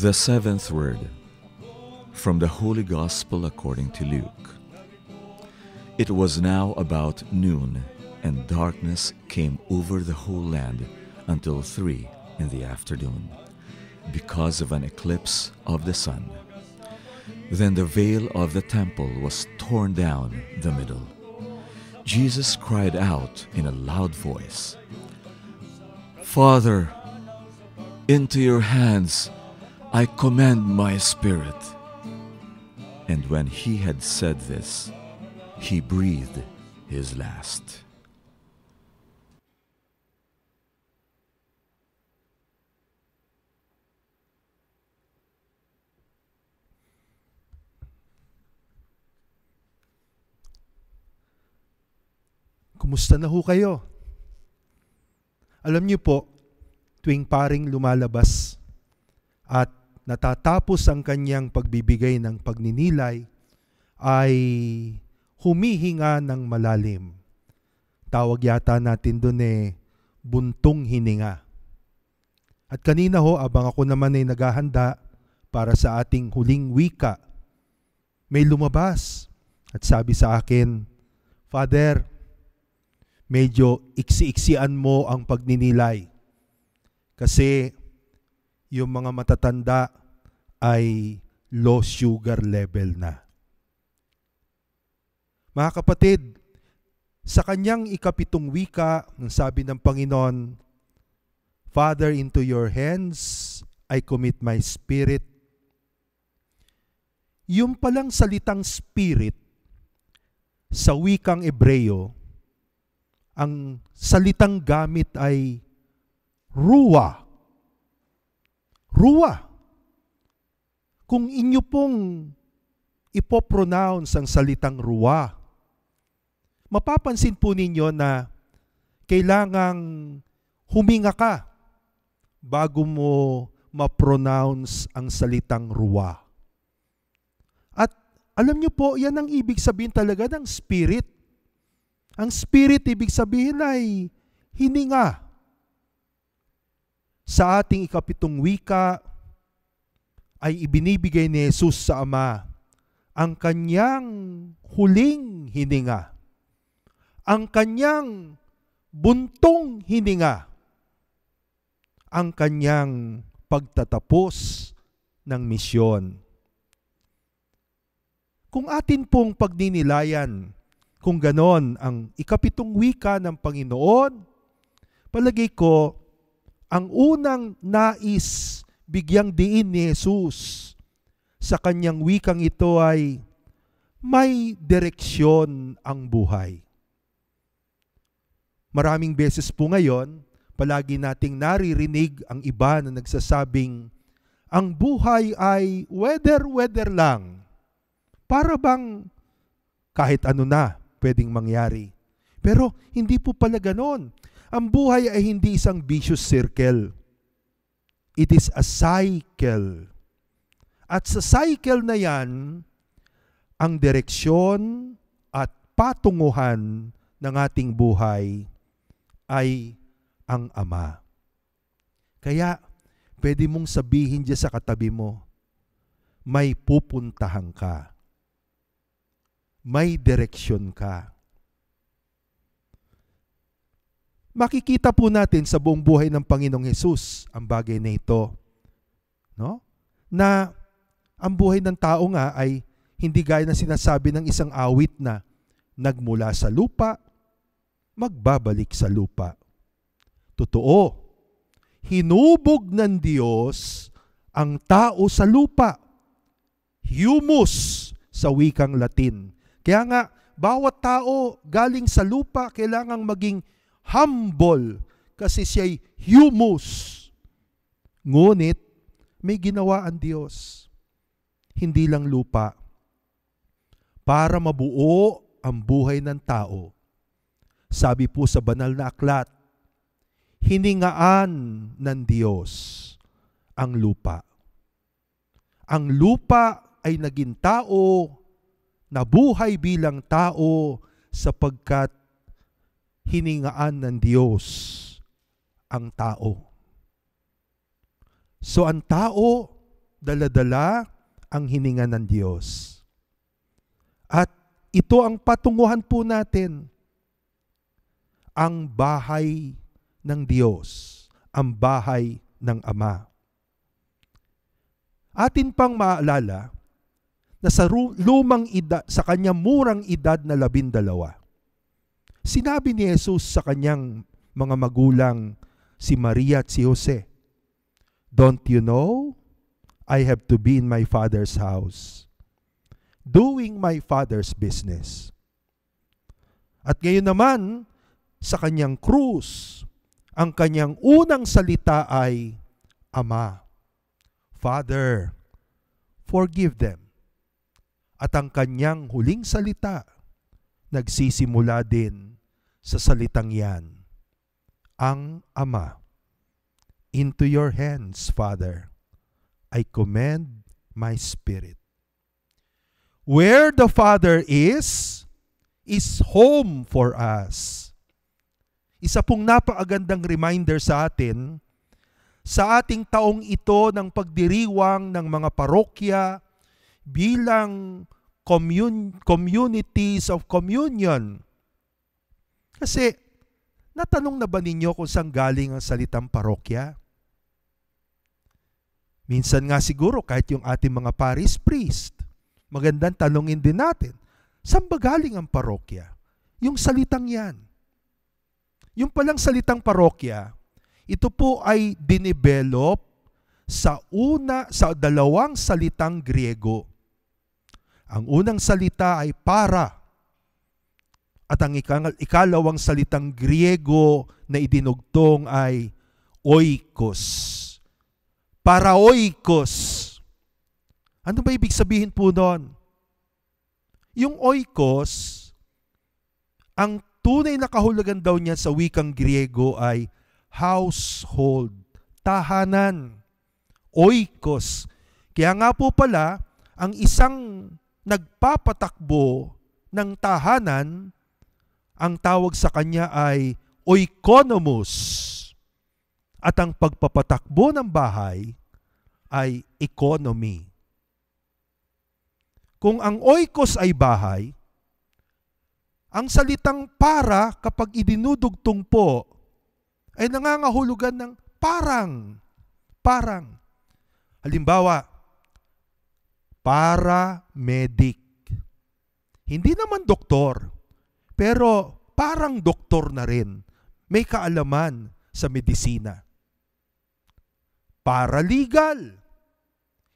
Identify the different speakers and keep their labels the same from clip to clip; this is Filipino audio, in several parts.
Speaker 1: The seventh word from the Holy Gospel according to Luke. It was now about noon, and darkness came over the whole land until three in the afternoon, because of an eclipse of the sun. Then the veil of the temple was torn down the middle. Jesus cried out in a loud voice, Father, into your hands I command my spirit. And when he had said this, he breathed his last. Kumusta na ho kayo? Alam niyo po, tuwing paring lumalabas at natatapos ang kanyang pagbibigay ng pagninilay, ay humihinga ng malalim. Tawag yata natin doon eh, buntong hininga. At kanina ho, abang ako naman ay eh, naghahanda para sa ating huling wika. May lumabas at sabi sa akin, Father, medyo iksi-iksian mo ang pagninilay. Kasi yung mga matatanda ay low sugar level na. Mga kapatid, sa kanyang ikapitong wika, ang sabi ng Panginoon, Father, into your hands I commit my spirit. Yung palang salitang spirit sa wikang Ebreyo, ang salitang gamit ay ruwa rua. Kung inyo pong ipopronounce ang salitang rua, mapapansin po ninyo na kailangang huminga ka bago mo ma-pronounce ang salitang ruwa. At alam niyo po, yan ang ibig sabihin talaga ng spirit. Ang spirit, ibig sabihin ay hininga sa ating ikapitong wika ay ibinibigay ni Jesus sa Ama ang kanyang huling hininga, ang kanyang buntong hininga, ang kanyang pagtatapos ng misyon. Kung atin pong pagninilayan kung ganon ang ikapitong wika ng Panginoon, palagay ko ang unang nais bigyang diin ni Jesus sa kanyang wikang ito ay may direksyon ang buhay. Maraming beses po ngayon, palagi nating naririnig ang iba na nagsasabing, ang buhay ay weather-weather lang. Para bang kahit ano na pwedeng mangyari. Pero hindi po pala ganon. Ang buhay ay hindi isang vicious circle. It is a cycle. At sa cycle na yan, ang direksyon at patunguhan ng ating buhay ay ang Ama. Kaya, pwede mong sabihin dyan sa katabi mo, may pupuntahan ka. May direksyon ka. makikita po natin sa buong buhay ng Panginoong Hesus ang bagay na ito. No? Na ang buhay ng tao nga ay hindi gaya na sinasabi ng isang awit na nagmula sa lupa, magbabalik sa lupa. Totoo, hinubog ng Diyos ang tao sa lupa. Humus sa wikang Latin. Kaya nga, bawat tao galing sa lupa kailangang maging humble kasi siya'y humus. Ngunit may ginawa ang Diyos, hindi lang lupa, para mabuo ang buhay ng tao. Sabi po sa banal na aklat, hiningaan ng Diyos ang lupa. Ang lupa ay naging tao, nabuhay bilang tao sapagkat hiningaan ng Diyos ang tao. So ang tao, daladala ang hininga ng Diyos. At ito ang patunguhan po natin. Ang bahay ng Diyos. Ang bahay ng Ama. Atin pang maalala na sa lumang edad, sa kanya murang edad na labindalawa, Sinabi ni Jesus sa kanyang mga magulang, si Maria at si Jose, Don't you know? I have to be in my Father's house, doing my Father's business. At ngayon naman, sa kanyang krus, ang kanyang unang salita ay, Ama, Father, forgive them. At ang kanyang huling salita, nagsisimula din sa salitang yan, ang Ama. Into your hands, Father, I commend my spirit. Where the Father is, is home for us. Isa pong napakagandang reminder sa atin sa ating taong ito ng pagdiriwang ng mga parokya bilang commun- communities of communion kasi, natanong na ba ninyo kung saan galing ang salitang parokya? Minsan nga siguro kahit yung ating mga Paris priest, magandang tanongin din natin, saan ba galing ang parokya? Yung salitang yan. Yung palang salitang parokya, ito po ay dinevelop sa una sa dalawang salitang Griego. Ang unang salita ay para at ang ikalawang salitang Griego na idinugtong ay oikos. Para oikos. Ano ba ibig sabihin po noon? Yung oikos, ang tunay na kahulugan daw niya sa wikang Griego ay household, tahanan, oikos. Kaya nga po pala, ang isang nagpapatakbo ng tahanan ang tawag sa kanya ay oikonomos. At ang pagpapatakbo ng bahay ay economy. Kung ang oikos ay bahay, ang salitang para kapag idinudugtong po ay nangangahulugan ng parang. Parang. Halimbawa, para medic. Hindi naman doktor pero parang doktor na rin. May kaalaman sa medisina. Paralegal.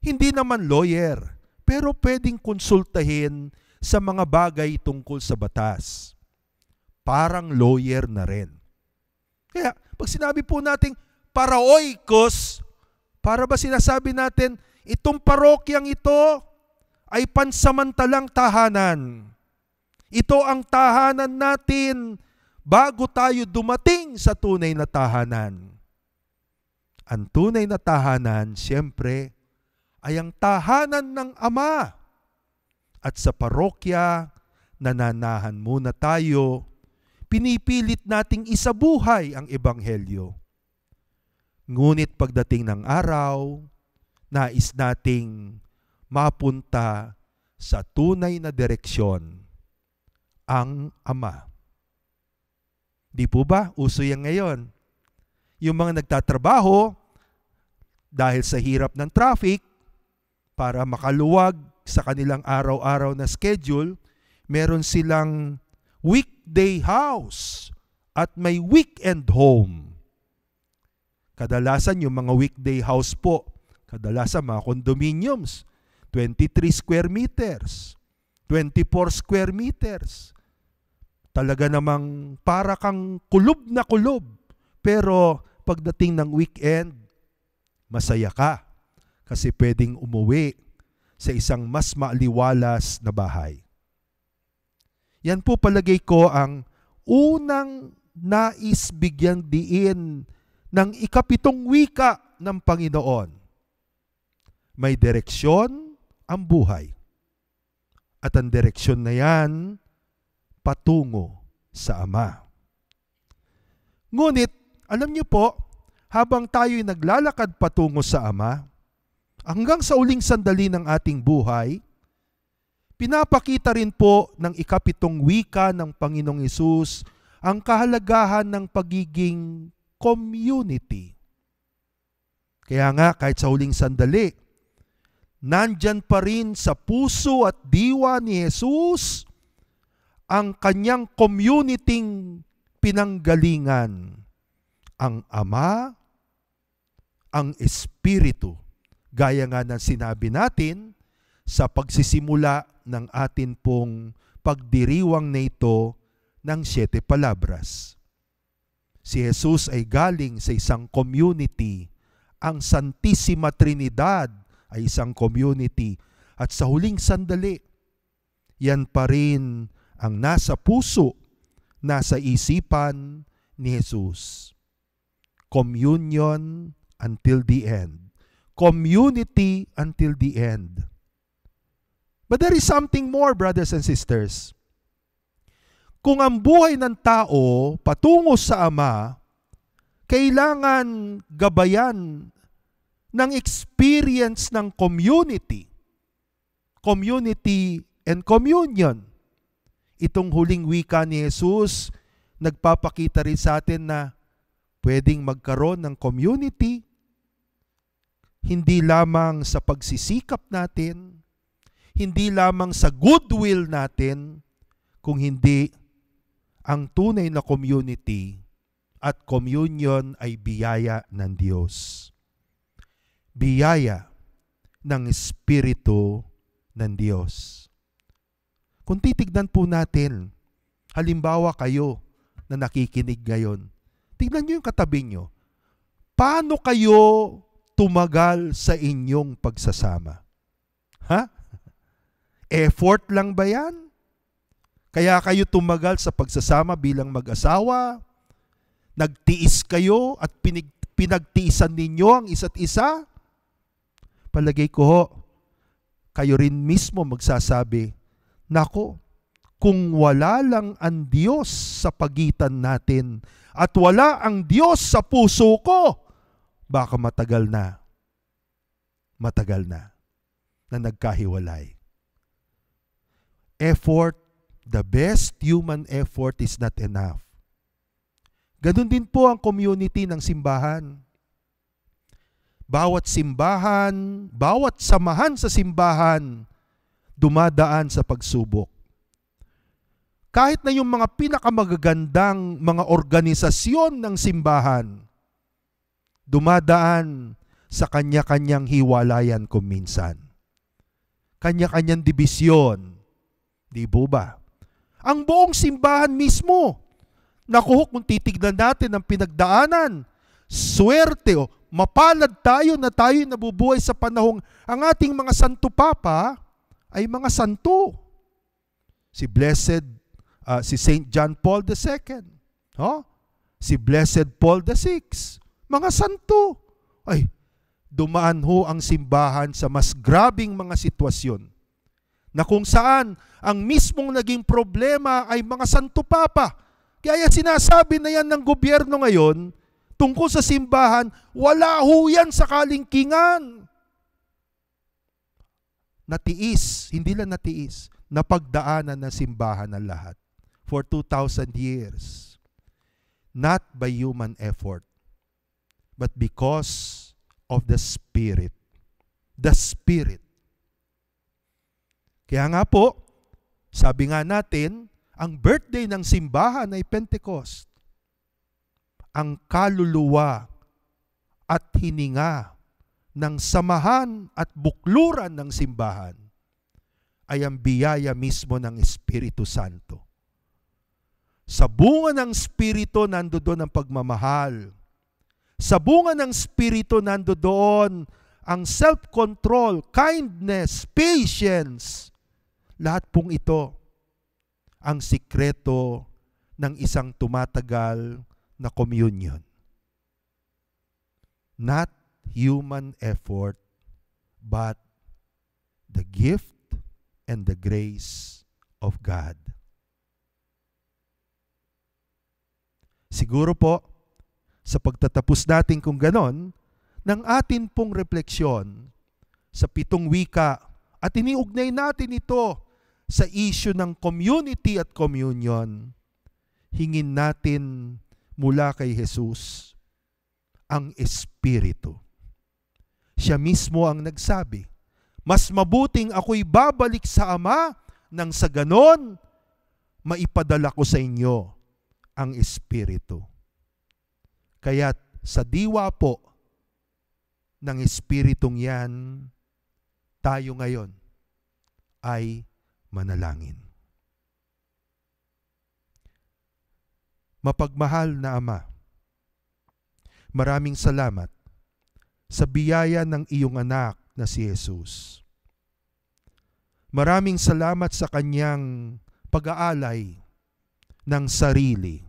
Speaker 1: Hindi naman lawyer, pero pwedeng konsultahin sa mga bagay tungkol sa batas. Parang lawyer na rin. Kaya, pag sinabi po nating paraoikos, para ba sinasabi natin, itong parokyang ito ay pansamantalang tahanan ito ang tahanan natin bago tayo dumating sa tunay na tahanan. Ang tunay na tahanan, siyempre, ay ang tahanan ng Ama. At sa parokya, nananahan muna tayo, pinipilit nating isabuhay ang Ebanghelyo. Ngunit pagdating ng araw, nais nating mapunta sa tunay na direksyon ang Ama. Di po ba? Uso yan ngayon. Yung mga nagtatrabaho dahil sa hirap ng traffic para makaluwag sa kanilang araw-araw na schedule, meron silang weekday house at may weekend home. Kadalasan yung mga weekday house po, kadalasan mga condominiums, 23 square meters. 24 square meters. Talaga namang para kang kulob na kulob. Pero pagdating ng weekend, masaya ka kasi pwedeng umuwi sa isang mas maliwalas na bahay. Yan po palagay ko ang unang nais bigyang diin ng ikapitong wika ng Panginoon. May direksyon ang buhay. At ang direksyon na yan, patungo sa Ama. Ngunit, alam niyo po, habang tayo'y naglalakad patungo sa Ama, hanggang sa uling sandali ng ating buhay, pinapakita rin po ng ikapitong wika ng Panginoong Isus ang kahalagahan ng pagiging community. Kaya nga, kahit sa huling sandali, nandyan pa rin sa puso at diwa ni Jesus ang kanyang community pinanggalingan, ang Ama, ang Espiritu. Gaya nga ng sinabi natin sa pagsisimula ng atin pong pagdiriwang na ito ng siyete palabras. Si Jesus ay galing sa isang community, ang Santissima Trinidad ay isang community at sa huling sandali, yan pa rin ang nasa puso, nasa isipan ni Jesus. Communion until the end. Community until the end. But there is something more, brothers and sisters. Kung ang buhay ng tao patungo sa Ama, kailangan gabayan ng experience ng community. Community and communion. Itong huling wika ni Jesus, nagpapakita rin sa atin na pwedeng magkaroon ng community, hindi lamang sa pagsisikap natin, hindi lamang sa goodwill natin, kung hindi ang tunay na community at communion ay biyaya ng Diyos biyaya ng Espiritu ng Diyos. Kung titignan po natin, halimbawa kayo na nakikinig ngayon, tignan nyo yung katabi nyo. Paano kayo tumagal sa inyong pagsasama? Ha? Effort lang ba yan? Kaya kayo tumagal sa pagsasama bilang mag-asawa? Nagtiis kayo at pinagtiisan ninyo ang isa't isa? palagay ko ho, kayo rin mismo magsasabi, Nako, kung wala lang ang Diyos sa pagitan natin at wala ang Diyos sa puso ko, baka matagal na, matagal na, na nagkahiwalay. Effort, the best human effort is not enough. Ganun din po ang community ng simbahan. Bawat simbahan, bawat samahan sa simbahan, dumadaan sa pagsubok. Kahit na yung mga pinakamagagandang mga organisasyon ng simbahan, dumadaan sa kanya-kanyang hiwalayan kung minsan. Kanya-kanyang dibisyon. Di po ba? Ang buong simbahan mismo. Nakuho kung titignan natin ang pinagdaanan, swerte o Mapalad tayo na tayo nabubuhay sa panahong ang ating mga santo papa ay mga santo. Si Blessed, uh, si St. John Paul II, no? si Blessed Paul VI, mga santo. Ay, dumaan ho ang simbahan sa mas grabing mga sitwasyon na kung saan ang mismong naging problema ay mga santo papa. Kaya sinasabi na yan ng gobyerno ngayon tungkol sa simbahan, wala ho yan sa kalingkingan. Natiis, hindi lang natiis, napagdaanan ng simbahan ng lahat for 2,000 years. Not by human effort, but because of the Spirit. The Spirit. Kaya nga po, sabi nga natin, ang birthday ng simbahan ay Pentecost ang kaluluwa at hininga ng samahan at bukluran ng simbahan ay ang biyaya mismo ng Espiritu Santo. Sa bunga ng Espiritu nandoon ang pagmamahal. Sa bunga ng Espiritu nandoon ang self-control, kindness, patience. Lahat pong ito ang sikreto ng isang tumatagal na communion. Not human effort, but the gift and the grace of God. Siguro po, sa pagtatapos natin kung ganon, ng atin pong refleksyon sa pitong wika at iniugnay natin ito sa issue ng community at communion, hingin natin mula kay Jesus? Ang Espiritu. Siya mismo ang nagsabi, Mas mabuting ako'y babalik sa Ama nang sa ganon, maipadala ko sa inyo ang Espiritu. Kaya't sa diwa po ng Espiritong yan, tayo ngayon ay manalangin. Mapagmahal na Ama, maraming salamat sa biyaya ng iyong anak na si Jesus. Maraming salamat sa kanyang pag-aalay ng sarili.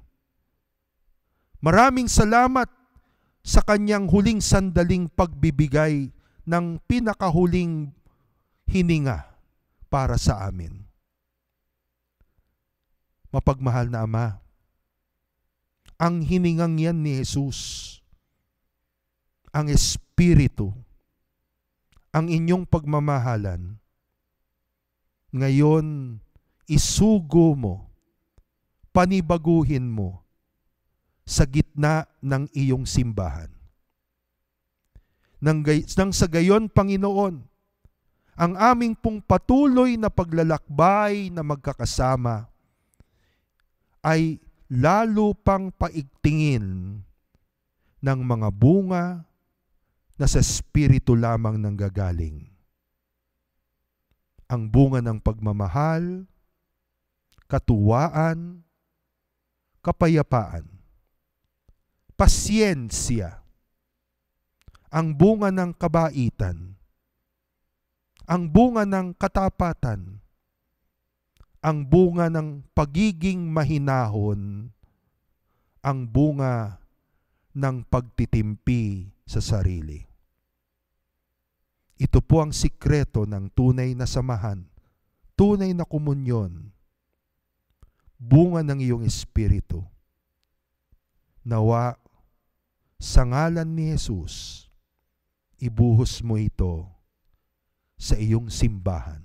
Speaker 1: Maraming salamat sa kanyang huling sandaling pagbibigay ng pinakahuling hininga para sa amin. Mapagmahal na Ama, ang hiningang yan ni Jesus. Ang Espiritu, ang inyong pagmamahalan, ngayon isugo mo, panibaguhin mo sa gitna ng iyong simbahan. Nang, nang sa gayon, Panginoon, ang aming pong patuloy na paglalakbay na magkakasama ay lalo pang paigtingin ng mga bunga na sa espiritu lamang nanggagaling. Ang bunga ng pagmamahal, katuwaan, kapayapaan, pasyensya, ang bunga ng kabaitan, ang bunga ng katapatan, ang bunga ng pagiging mahinahon, ang bunga ng pagtitimpi sa sarili. Ito po ang sikreto ng tunay na samahan, tunay na komunyon, bunga ng iyong espiritu. Nawa, sa ngalan ni Jesus, ibuhos mo ito sa iyong simbahan.